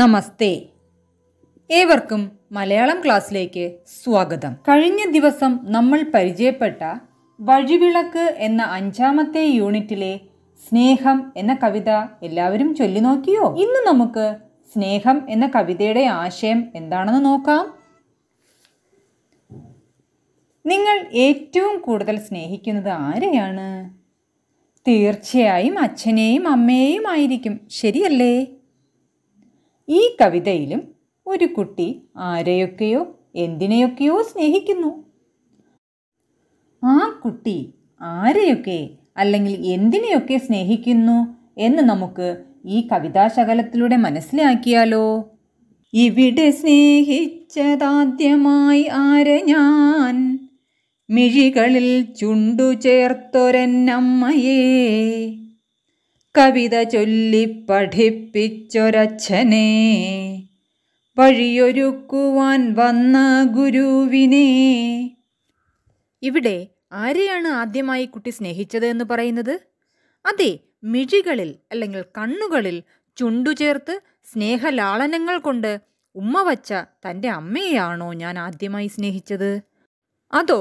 നമസ്തേ ഏവർക്കും മലയാളം ക്ലാസ്സിലേക്ക് സ്വാഗതം കഴിഞ്ഞ ദിവസം നമ്മൾ പരിചയപ്പെട്ട വഴിവിളക്ക് എന്ന അഞ്ചാമത്തെ യൂണിറ്റിലെ സ്നേഹം എന്ന കവിത എല്ലാവരും ചൊല്ലി നോക്കിയോ ഇന്ന് നമുക്ക് സ്നേഹം എന്ന കവിതയുടെ ആശയം എന്താണെന്ന് നോക്കാം നിങ്ങൾ ഏറ്റവും കൂടുതൽ സ്നേഹിക്കുന്നത് ആരെയാണ് തീർച്ചയായും അച്ഛനെയും അമ്മയെയും ആയിരിക്കും ശരിയല്ലേ ഈ കവിതയിലും ഒരു കുട്ടി ആരെയൊക്കെയോ എന്തിനെയൊക്കെയോ സ്നേഹിക്കുന്നു ആ കുട്ടി ആരെയൊക്കെ അല്ലെങ്കിൽ എന്തിനെയൊക്കെ സ്നേഹിക്കുന്നു എന്ന് നമുക്ക് ഈ കവിതാശകലത്തിലൂടെ മനസ്സിലാക്കിയാലോ ഇവിടെ സ്നേഹിച്ചതാദ്യമായി ആരെ ഞാൻ മിഴികളിൽ ചുണ്ടു ചേർത്തൊരന്നമ്മയേ കവിത ചൊല്ലി പഠിപ്പിച്ചൊരച്ഛനെ വഴിയൊരുക്കുവാൻ വന്ന ഗുരുവിനെ ഇവിടെ ആരെയാണ് ആദ്യമായി കുട്ടി സ്നേഹിച്ചത് എന്ന് പറയുന്നത് അതെ മിഴികളിൽ അല്ലെങ്കിൽ കണ്ണുകളിൽ ചുണ്ടു ചേർത്ത് സ്നേഹലാളനങ്ങൾ കൊണ്ട് ഉമ്മ വച്ച തൻ്റെ അമ്മയെയാണോ ഞാൻ ആദ്യമായി സ്നേഹിച്ചത് അതോ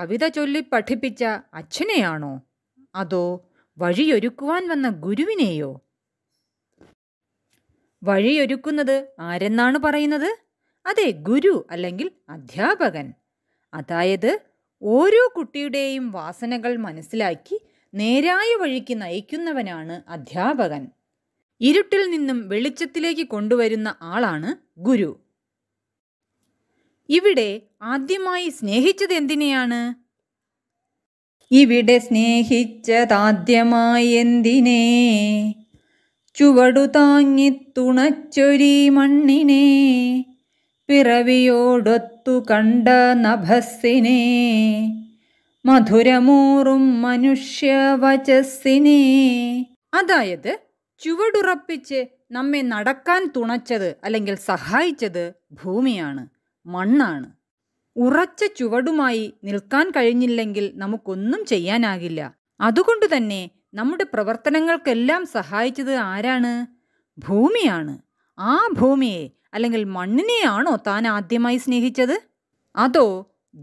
കവിത ചൊല്ലി പഠിപ്പിച്ച അച്ഛനെയാണോ അതോ വഴിയൊരുക്കുവാൻ വന്ന ഗുരുവിനെയോ വഴിയൊരുക്കുന്നത് ആരെന്നാണ് പറയുന്നത് അതെ ഗുരു അല്ലെങ്കിൽ അധ്യാപകൻ അതായത് ഓരോ കുട്ടിയുടെയും വാസനകൾ മനസ്സിലാക്കി നേരായ വഴിക്ക് നയിക്കുന്നവനാണ് അധ്യാപകൻ ഇരുട്ടിൽ നിന്നും വെളിച്ചത്തിലേക്ക് കൊണ്ടുവരുന്ന ആളാണ് ഗുരു ഇവിടെ ആദ്യമായി സ്നേഹിച്ചത് എന്തിനെയാണ് ഇവിടെ സ്നേഹിച്ചതാദ്യമായി എന്തിനേ ചുവടു താങ്ങി തുണച്ചൊരി മണ്ണിനെ പിറവിയോടൊത്തു കണ്ട നഭസ്സിനെ മധുരമൂറും മനുഷ്യവചസ്സിനെ അതായത് ചുവടുറപ്പിച്ച് നമ്മെ നടക്കാൻ തുണച്ചത് അല്ലെങ്കിൽ സഹായിച്ചത് ഭൂമിയാണ് മണ്ണാണ് ഉറച്ച ചുവടുമായി നിൽക്കാൻ കഴിഞ്ഞില്ലെങ്കിൽ നമുക്കൊന്നും ചെയ്യാനാകില്ല അതുകൊണ്ട് തന്നെ നമ്മുടെ പ്രവർത്തനങ്ങൾക്കെല്ലാം സഹായിച്ചത് ആരാണ് ഭൂമിയാണ് ആ ഭൂമിയെ അല്ലെങ്കിൽ മണ്ണിനെയാണോ താൻ ആദ്യമായി സ്നേഹിച്ചത് അതോ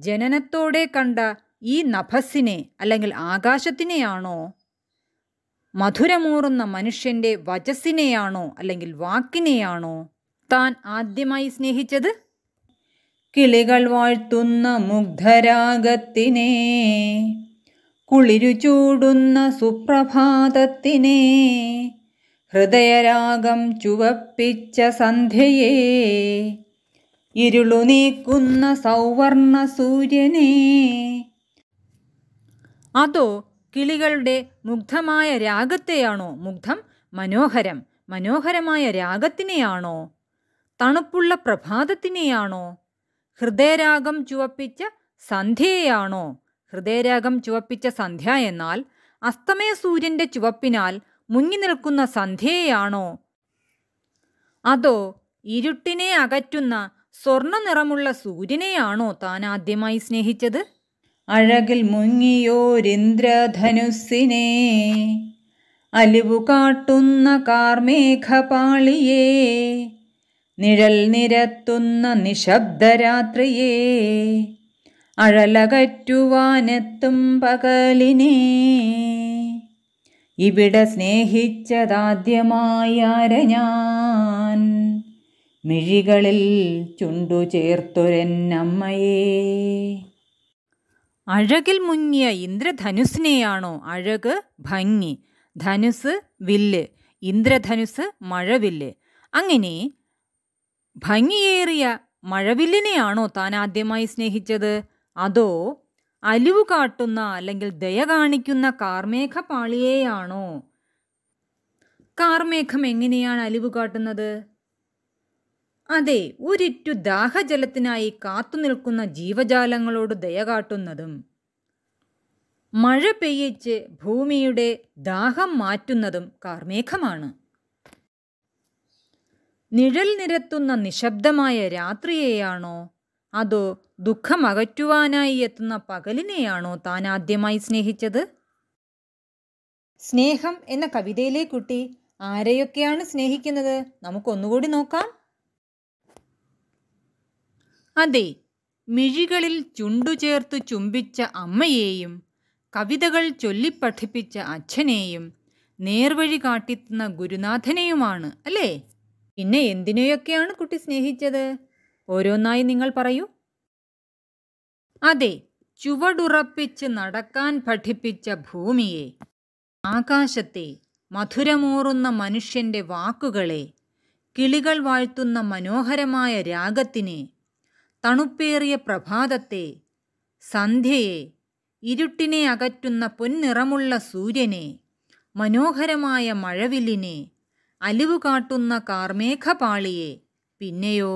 ജനനത്തോടെ കണ്ട ഈ നഭസ്സിനെ അല്ലെങ്കിൽ ആകാശത്തിനെയാണോ മധുരമൂറുന്ന മനുഷ്യൻ്റെ വചസ്സിനെയാണോ അല്ലെങ്കിൽ വാക്കിനെയാണോ താൻ ആദ്യമായി സ്നേഹിച്ചത് കിളികൾ വാഴ്ത്തുന്ന മുഗ്ധരാഗത്തിനെ കുളിരു ചൂടുന്ന സുപ്രഭാതത്തിനെ ഹൃദയരാഗം ചുവപ്പിച്ച സന്ധ്യയെ ഇരുളു നീക്കുന്ന സൗവർണ സൂര്യനെ അതോ കിളികളുടെ മുഗ്ധമായ രാഗത്തെയാണോ മുഗ്ധം മനോഹരം മനോഹരമായ രാഗത്തിനെയാണോ തണുപ്പുള്ള പ്രഭാതത്തിനെയാണോ ഹൃദയരാഗം ചുവപ്പിച്ച സന്ധ്യയാണോ ഹൃദയരാഗം ചുവപ്പിച്ച സന്ധ്യ എന്നാൽ അസ്തമയ സൂര്യൻ്റെ ചുവപ്പിനാൽ മുങ്ങി നിൽക്കുന്ന സന്ധ്യയാണോ അതോ ഇരുട്ടിനെ അകറ്റുന്ന സ്വർണ്ണ നിറമുള്ള സൂര്യനെയാണോ താൻ ആദ്യമായി സ്നേഹിച്ചത് അഴകിൽ മുങ്ങിയോരിന്ദ്രധനുസ്സിനെ അലിവു കാട്ടുന്ന കാർമേഘപാളിയേ നിഴൽ നിരത്തുന്ന നിശബ്ദരാത്രിയേ അഴലകറ്റുവാനെത്തും പകലിനെ ഇവിടെ സ്നേഹിച്ചതാദ്യമായാര ഞാൻ മിഴികളിൽ ചുണ്ടു ചേർത്തൊരെന്നമ്മയെ അഴകിൽ മുങ്ങിയ ഇന്ദ്രധനുസിനെയാണോ അഴക് ഭംഗി ധനുസ് വില്ല് ഇന്ദ്രധനുസ് മഴവില്ല് അങ്ങനെ ഭംഗിയേറിയ മഴവില്ലിനെയാണോ താൻ ആദ്യമായി സ്നേഹിച്ചത് അതോ അലിവ് കാട്ടുന്ന അല്ലെങ്കിൽ ദയ കാണിക്കുന്ന കാർമേഘപാളിയെയാണോ കാർമേഘം എങ്ങനെയാണ് അലിവ് കാട്ടുന്നത് അതെ ഒരിറ്റു ദാഹജലത്തിനായി കാത്തുനിൽക്കുന്ന ജീവജാലങ്ങളോട് ദയ കാട്ടുന്നതും മഴ പെയ്യിച്ച് ഭൂമിയുടെ ദാഹം മാറ്റുന്നതും കാർമേഘമാണ് നിഴൽ നിരത്തുന്ന നിശബ്ദമായ രാത്രിയെയാണോ അതോ ദുഃഖമകറ്റുവാനായി എത്തുന്ന പകലിനെയാണോ താൻ ആദ്യമായി സ്നേഹിച്ചത് സ്നേഹം എന്ന കവിതയിലെ കുട്ടി ആരെയൊക്കെയാണ് സ്നേഹിക്കുന്നത് നമുക്കൊന്നുകൂടി നോക്കാം അതെ മിഴികളിൽ ചുണ്ടു ചേർത്ത് ചുംബിച്ച അമ്മയെയും കവിതകൾ ചൊല്ലിപ്പഠിപ്പിച്ച അച്ഛനെയും നേർവഴി കാട്ടിത്തുന്ന ഗുരുനാഥനെയുമാണ് അല്ലേ പിന്നെ എന്തിനെയൊക്കെയാണ് കുട്ടി സ്നേഹിച്ചത് ഓരോന്നായി നിങ്ങൾ പറയൂ അതെ ചുവടുറപ്പിച്ച് നടക്കാൻ പഠിപ്പിച്ച ഭൂമിയെ ആകാശത്തെ മധുരമൂറുന്ന മനുഷ്യന്റെ വാക്കുകളെ കിളികൾ വാഴ്ത്തുന്ന മനോഹരമായ രാഗത്തിനെ തണുപ്പേറിയ പ്രഭാതത്തെ സന്ധ്യയെ ഇരുട്ടിനെ അകറ്റുന്ന പൊൻനിറമുള്ള സൂര്യനെ മനോഹരമായ മഴവില്ലിനെ അലിവു കാട്ടുന്ന കാർമേഘപാളിയെ പിന്നെയോ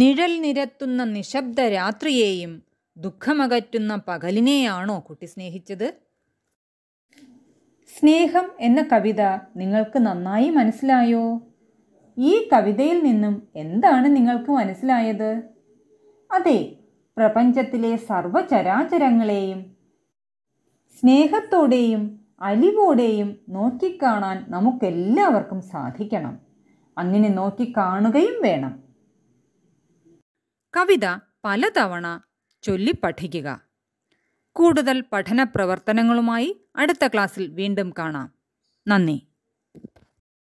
നിഴൽ നിരത്തുന്ന നിശബ്ദ രാത്രിയെയും ദുഃഖമകറ്റുന്ന പകലിനെയാണോ കുട്ടി സ്നേഹിച്ചത് സ്നേഹം എന്ന കവിത നിങ്ങൾക്ക് നന്നായി മനസ്സിലായോ ഈ കവിതയിൽ നിന്നും എന്താണ് നിങ്ങൾക്ക് മനസ്സിലായത് അതെ പ്രപഞ്ചത്തിലെ സർവചരാചരങ്ങളെയും സ്നേഹത്തോടെയും അലിവോടെയും നോക്കിക്കാണാൻ നമുക്കെല്ലാവർക്കും സാധിക്കണം അങ്ങനെ നോക്കിക്കാണുകയും വേണം കവിത പലതവണ ചൊല്ലി പഠിക്കുക കൂടുതൽ പഠന പ്രവർത്തനങ്ങളുമായി അടുത്ത ക്ലാസ്സിൽ വീണ്ടും കാണാം നന്ദി